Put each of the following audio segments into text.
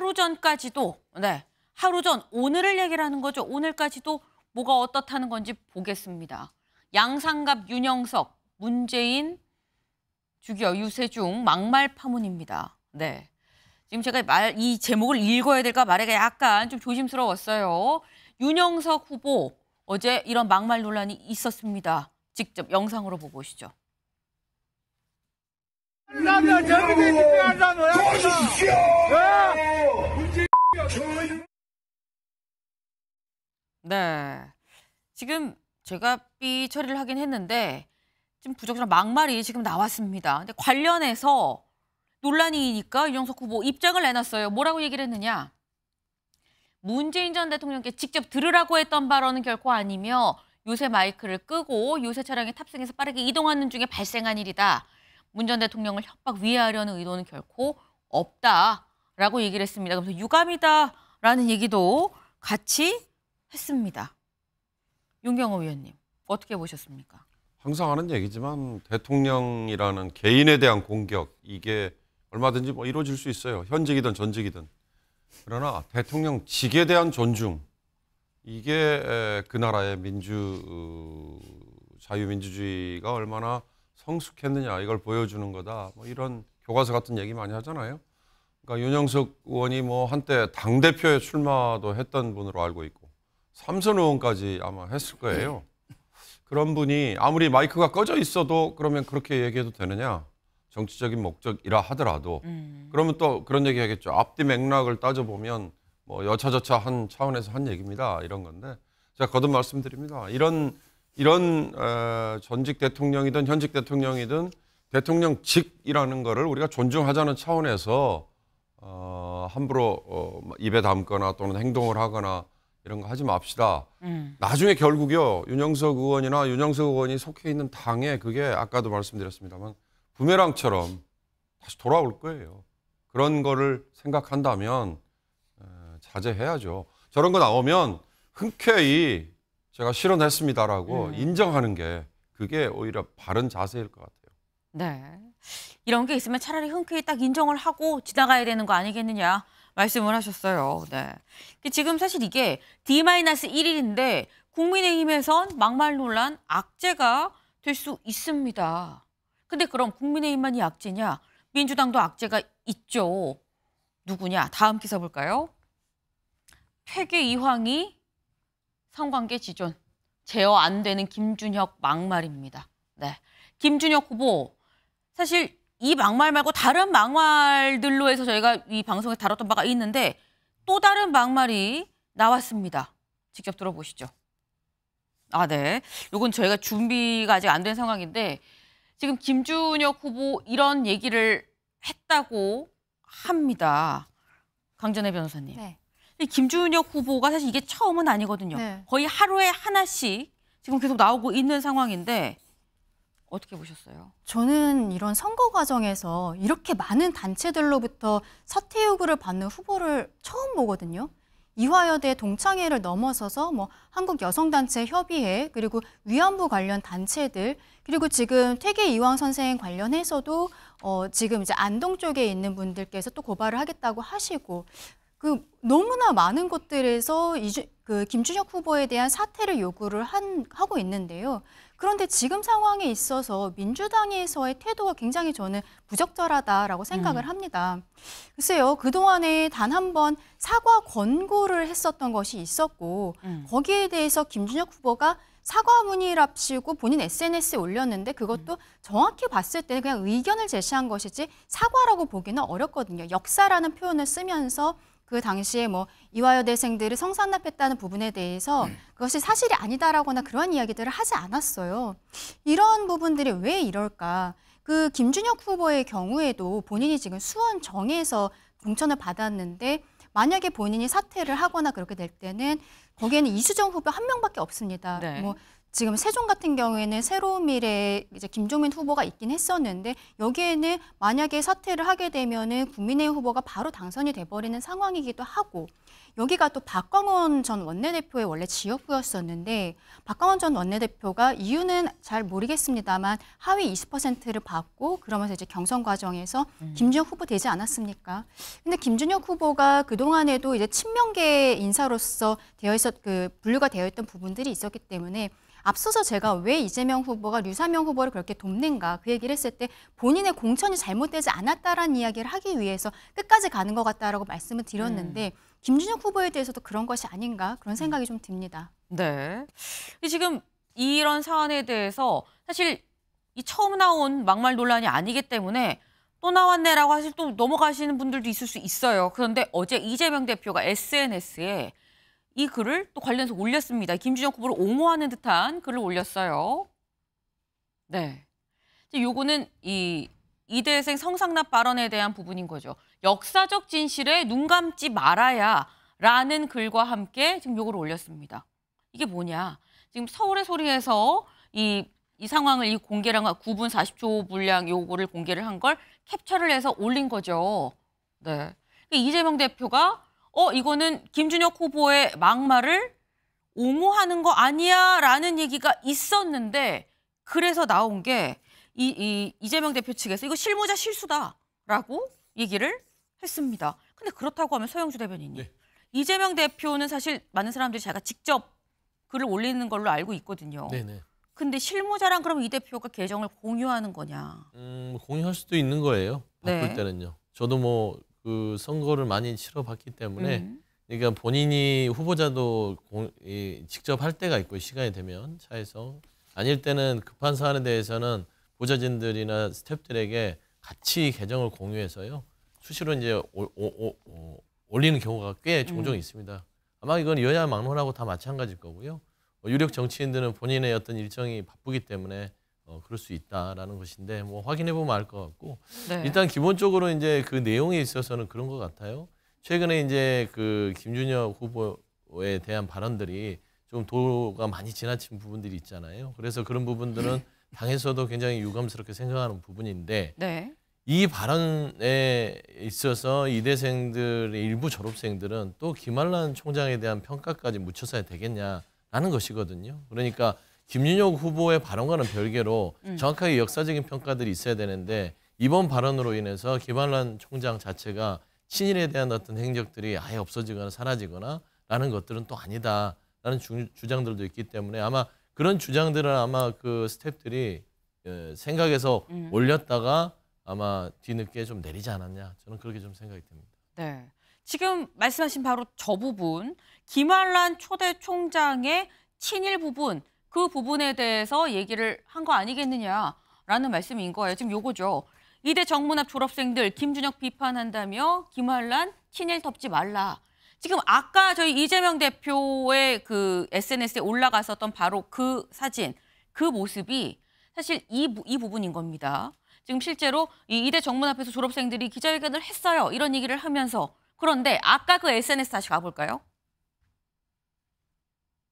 하루 전까지도 네 하루 전 오늘을 얘기를 하는 거죠. 오늘까지도 뭐가 어떻다는 건지 보겠습니다. 양상갑, 윤영석, 문재인, 주기어 유세중 막말 파문입니다. 네. 지금 제가 말, 이 제목을 읽어야 될까 말해가 약간 좀 조심스러웠어요. 윤영석 후보 어제 이런 막말 논란이 있었습니다. 직접 영상으로 보고 오시죠. 예? 네. 지금 제가 삐 처리를 하긴 했는데 좀 부적절한 막말이 지금 나왔습니다. 근데 관련해서 논란이니까 윤영석 후보 입장을 내놨어요. 뭐라고 얘기를 했느냐. 문재인 전 대통령께 직접 들으라고 했던 발언은 결코 아니며 요새 마이크를 끄고 요새 차량에 탑승해서 빠르게 이동하는 중에 발생한 일이다. 문전 대통령을 협박 위해하려는 의도는 결코 없다라고 얘기를 했습니다. 그래서 유감이다라는 얘기도 같이 했습니다. 윤경호 위원님 어떻게 보셨습니까? 항상 하는 얘기지만 대통령이라는 개인에 대한 공격 이게 얼마든지 뭐 이루어질 수 있어요. 현직이든 전직이든. 그러나 대통령 직에 대한 존중 이게 그 나라의 민주 어, 자유민주주의가 얼마나 성숙했느냐 이걸 보여주는 거다. 뭐 이런 교과서 같은 얘기 많이 하잖아요. 그러니까 윤영석 의원이 뭐 한때 당 대표에 출마도 했던 분으로 알고 있고 삼선 의원까지 아마 했을 거예요. 그런 분이 아무리 마이크가 꺼져 있어도 그러면 그렇게 얘기해도 되느냐? 정치적인 목적이라 하더라도 음. 그러면 또 그런 얘기 하겠죠. 앞뒤 맥락을 따져보면 뭐 여차저차 한 차원에서 한 얘기입니다. 이런 건데 제가 거듭 말씀드립니다. 이런 이런 어, 전직 대통령이든 현직 대통령이든 대통령직이라는 거를 우리가 존중하자는 차원에서 어, 함부로 어, 입에 담거나 또는 행동을 하거나 이런 거 하지 맙시다. 음. 나중에 결국요 윤영석 의원이나 윤영석 의원이 속해 있는 당에 그게 아까도 말씀드렸습니다만 부메랑처럼 다시 돌아올 거예요. 그런 거를 생각한다면 에, 자제해야죠. 저런 거 나오면 흔쾌히 제가 실현했습니다라고 음. 인정하는 게 그게 오히려 바른 자세일 것 같아요. 네. 이런 게 있으면 차라리 흔쾌히 딱 인정을 하고 지나가야 되는 거 아니겠느냐 말씀을 하셨어요. 네. 그 지금 사실 이게 D-1일인데 국민의힘에선 막말 논란 악재가 될 수 있습니다. 근데 그럼 국민의힘만이 악재냐? 민주당도 악재가 있죠. 누구냐? 다음 기사 볼까요? 퇴계 이황이 성관계 지존 제어 안 되는 김준혁 막말입니다. 네, 김준혁 후보 사실 이 막말 말고 다른 막말들로 해서 저희가 이 방송에 다뤘던 바가 있는데 또 다른 막말이 나왔습니다. 직접 들어보시죠. 아, 네. 요건 저희가 준비가 아직 안 된 상황인데 지금 김준혁 후보 이런 얘기를 했다고 합니다. 강전혜 변호사님. 네. 김준혁 후보가 사실 이게 처음은 아니거든요. 네. 거의 하루에 하나씩 지금 계속 나오고 있는 상황인데 어떻게 보셨어요? 저는 이런 선거 과정에서 이렇게 많은 단체들로부터 사퇴 요구를 받는 후보를 처음 보거든요. 이화여대 동창회를 넘어서서 뭐 한국여성단체 협의회 그리고 위안부 관련 단체들 그리고 지금 퇴계 이황 선생 관련해서도 어 지금 이제 안동 쪽에 있는 분들께서 또 고발을 하겠다고 하시고 그 너무나 많은 것들에서 이주, 그 김준혁 후보에 대한 사퇴를 요구를 한, 하고 있는데요. 그런데 지금 상황에 있어서 민주당에서의 태도가 굉장히 저는 부적절하다라고 생각을 음. 합니다. 글쎄요, 그동안에 단 한 번 사과 권고를 했었던 것이 있었고, 음. 거기에 대해서 김준혁 후보가 사과문이랍시고 본인 SNS에 올렸는데 그것도 음. 정확히 봤을 때는 그냥 의견을 제시한 것이지 사과라고 보기는 어렵거든요. 역사라는 표현을 쓰면서 그 당시에 뭐 이화여대생들을 성산납했다는 부분에 대해서 음. 그것이 사실이 아니다라거나 그러한 이야기들을 하지 않았어요. 이런 부분들이 왜 이럴까? 그 김준혁 후보의 경우에도 본인이 지금 수원 정에서 공천을 받았는데 만약에 본인이 사퇴를 하거나 그렇게 될 때는 거기에는 이수정 후보 한 명밖에 없습니다. 네. 뭐 지금 세종 같은 경우에는 새로운 미래 에 이제 김종민 후보가 있긴 했었는데 여기에는 만약에 사퇴를 하게 되면은 국민의힘 후보가 바로 당선이 돼버리는 상황이기도 하고 여기가 또 박광원 전 원내대표의 원래 지역구였었는데 박광원 전 원내대표가 이유는 잘 모르겠습니다만 하위 20%를 받고 그러면서 이제 경선 과정에서 음. 김준혁 후보 되지 않았습니까? 근데 김준혁 후보가 그 동안에도 이제 친명계 인사로서 되어 있었 그 분류가 되어 있던 부분들이 있었기 때문에. 앞서서 제가 왜 이재명 후보가 류사명 후보를 그렇게 돕는가 그 얘기를 했을 때 본인의 공천이 잘못되지 않았다라는 이야기를 하기 위해서 끝까지 가는 것 같다라고 말씀을 드렸는데 음. 김준혁 후보에 대해서도 그런 것이 아닌가 그런 생각이 좀 듭니다. 네. 지금 이런 사안에 대해서 사실 이 처음 나온 막말 논란이 아니기 때문에 또 나왔네라고 하실또 넘어가시는 분들도 있을 수 있어요. 그런데 어제 이재명 대표가 SNS에 이 글을 또 관련해서 올렸습니다. 김준영 후보를 옹호하는 듯한 글을 올렸어요. 네. 요거는 이 이대생 성상납 발언에 대한 부분인 거죠. 역사적 진실에 눈 감지 말아야 라는 글과 함께 지금 요걸 올렸습니다. 이게 뭐냐. 지금 서울의 소리에서 이, 이 상황을 이 공개를 한 9분 40초 분량 요거를 공개를 한 걸 캡처를 해서 올린 거죠. 네. 이재명 대표가 어 이거는 김준혁 후보의 막말을 옹호하는 거 아니야라는 얘기가 있었는데 그래서 나온 게 이, 이 이재명 대표 측에서 이거 실무자 실수다라고 얘기를 했습니다. 근데 그렇다고 하면 서영주 대변인님 네. 이재명 대표는 사실 많은 사람들이 제가 직접 글을 올리는 걸로 알고 있거든요. 네네. 네. 근데 실무자랑 그럼 이 대표가 계정을 공유하는 거냐? 음, 공유할 수도 있는 거예요. 바꿀 네. 때는요. 저도 뭐그 선거를 많이 치러봤기 때문에 음. 그러니까 본인이 후보자도 공, 이, 직접 할 때가 있고 시간이 되면 차에서 아닐 때는 급한 사안에 대해서는 보좌진들이나 스탭들에게 같이 계정을 공유해서요 수시로 이제 오, 오, 오, 올리는 경우가 꽤 음. 종종 음. 있습니다. 아마 이건 여야 막론하고 다 마찬가지일 거고요. 뭐 유력 정치인들은 본인의 어떤 일정이 바쁘기 때문에 어, 그럴 수 있다라는 것인데 뭐 확인해 보면 알 것 같고 네. 일단 기본적으로 이제 그 내용에 있어서는 그런 것 같아요. 최근에 이제 그 김준혁 후보에 대한 발언들이 좀 도가 많이 지나친 부분들이 있잖아요. 그래서 그런 부분들은 당에서도 굉장히 유감스럽게 생각하는 부분인데 네. 이 발언에 있어서 이대생들의 일부 졸업생들은 또 김한란 총장에 대한 평가까지 묻혀서야 되겠냐라는 것이거든요. 그러니까 김윤혁 후보의 발언과는 별개로 음. 정확하게 역사적인 평가들이 있어야 되는데 이번 발언으로 인해서 김한란 총장 자체가 친일에 대한 어떤 행적들이 아예 없어지거나 사라지거나 라는 것들은 또 아니다라는 주, 주장들도 있기 때문에 아마 그런 주장들은 아마 그 스탭들이 예, 생각해서 음. 올렸다가 아마 뒤늦게 좀 내리지 않았냐 저는 그렇게 좀 생각이 듭니다. 네. 지금 말씀하신 바로 저 부분 김한란 초대 총장의 친일 부분 그 부분에 대해서 얘기를 한 거 아니겠느냐라는 말씀인 거예요. 지금 요거죠. 이대 정문합 졸업생들 김준혁 비판한다며 김한란 친일 덮지 말라. 지금 아까 저희 이재명 대표의 그 SNS에 올라갔었던 바로 그 사진, 그 모습이 사실 이, 이 부분인 겁니다. 지금 실제로 이 이대 정문 앞에서 졸업생들이 기자회견을 했어요. 이런 얘기를 하면서 그런데 아까 그 SNS 다시 가볼까요?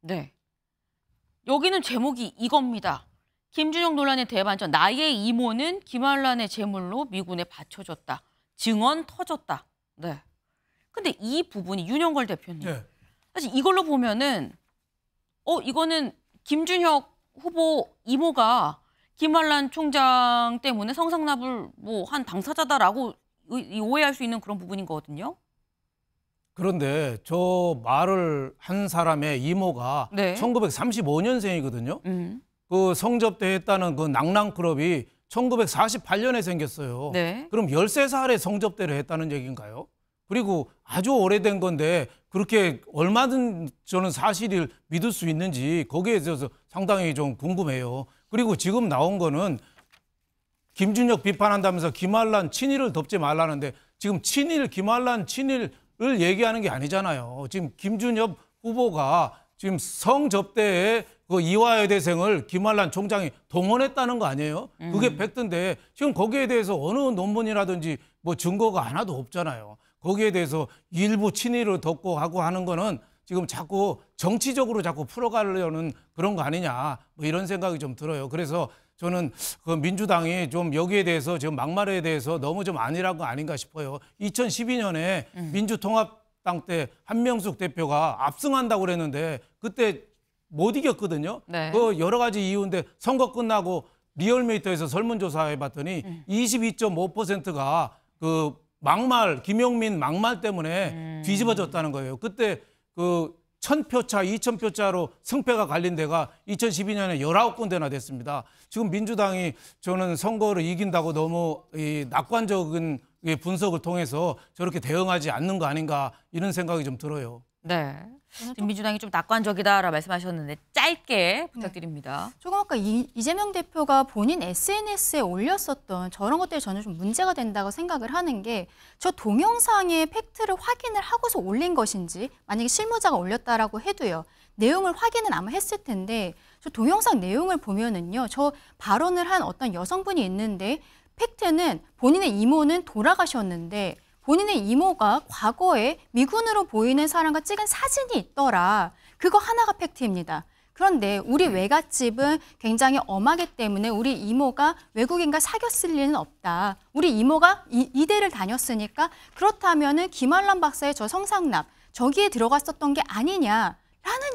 네. 여기는 제목이 이겁니다. 김준영 논란의 대반전. 나의 이모는 김한란의 제물로 미군에 바쳐졌다 증언 터졌다. 네. 근데 이 부분이 윤영걸 대표님. 네. 사실 이걸로 보면은 어 이거는 김준혁 후보 이모가 김한란 총장 때문에 성상납을 뭐 한 당사자다라고 오해할 수 있는 그런 부분인 거거든요. 그런데 저 말을 한 사람의 이모가 네. 1935년생이거든요. 음. 그 성접대했다는 그 낭랑클럽이 1948년에 생겼어요. 네. 그럼 13살에 성접대를 했다는 얘기인가요? 그리고 아주 오래된 건데 그렇게 얼마든 저는 사실을 믿을 수 있는지 거기에 대해서 상당히 좀 궁금해요. 그리고 지금 나온 거는 김준혁 비판한다면서 김한란 친일을 덮지 말라는데 지금 친일, 김한란 친일 을 얘기하는 게 아니잖아요. 지금 김준엽 후보가 지금 성접대에 그 이화여대생을 김한란 총장이 동원했다는 거 아니에요? 그게 음. 팩트인데 지금 거기에 대해서 어느 논문이라든지 뭐 증거가 하나도 없잖아요. 거기에 대해서 일부 친위를 덮고 하고 하는 거는 지금 자꾸 정치적으로 자꾸 풀어가려는 그런 거 아니냐 뭐 이런 생각이 좀 들어요. 그래서 저는 그 민주당이 좀 여기에 대해서 지금 막말에 대해서 너무 좀 아니라고 아닌가 싶어요. 2012년에 음. 민주통합당 때 한명숙 대표가 압승한다고 그랬는데 그때 못 이겼거든요. 네. 그 여러 가지 이유인데 선거 끝나고 리얼메이터에서 설문조사해 봤더니 음. 22.5%가 그 막말 김용민 막말 때문에 음. 뒤집어졌다는 거예요. 그때 그 1000표차, 2000표차로 승패가 갈린 데가 2012년에 19군데나 됐습니다. 지금 민주당이 저는 선거를 이긴다고 너무 이 낙관적인 분석을 통해서 저렇게 대응하지 않는 거 아닌가 이런 생각이 좀 들어요. 네. 그러니까 지금 민주당이 좀 낙관적이다라 고 말씀하셨는데 짧게 네. 부탁드립니다. 네. 조금 아까 이, 이재명 대표가 본인 SNS에 올렸었던 저런 것들이 저는 좀 문제가 된다고 생각을 하는 게 저 동영상의 팩트를 확인을 하고서 올린 것인지 만약에 실무자가 올렸다라고 해도요. 내용을 확인은 아마 했을 텐데 저 동영상 내용을 보면은요. 저 발언을 한 어떤 여성분이 있는데 팩트는 본인의 이모는 돌아가셨는데 본인의 이모가 과거에 미군으로 보이는 사람과 찍은 사진이 있더라. 그거 하나가 팩트입니다. 그런데 우리 네. 외갓집은 굉장히 엄하기 때문에 우리 이모가 외국인과 사귀었을 리는 없다. 우리 이모가 이, 이대를 다녔으니까 그렇다면은 김한란 박사의 저 성상납 저기에 들어갔었던 게 아니냐라는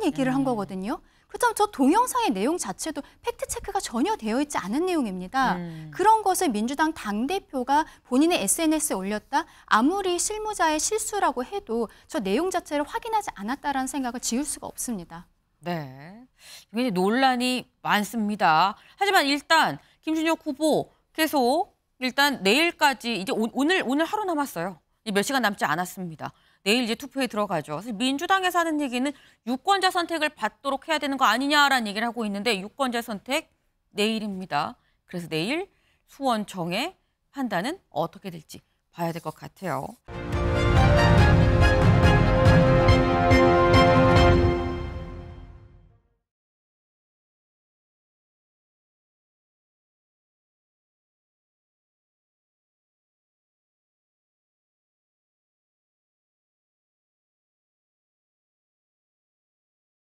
얘기를 한 음. 거거든요. 그렇다면 저 동영상의 내용 자체도 팩트 체크가 전혀 되어 있지 않은 내용입니다. 음. 그런 것을 민주당 당 대표가 본인의 SNS에 올렸다 아무리 실무자의 실수라고 해도 저 내용 자체를 확인하지 않았다라는 생각을 지울 수가 없습니다. 네, 굉장히 논란이 많습니다. 하지만 일단 김준혁 후보 계속 일단 내일까지 이제 오, 늘 오늘 하루 남았어요. 몇 시간 남지 않았습니다. 내일 이제 투표에 들어가죠. 사실 민주당에서 하는 얘기는 유권자 선택을 받도록 해야 되는 거 아니냐라는 얘기를 하고 있는데 유권자 선택 내일입니다. 그래서 내일 수원 청의 판단은 어떻게 될지 봐야 될 것 같아요.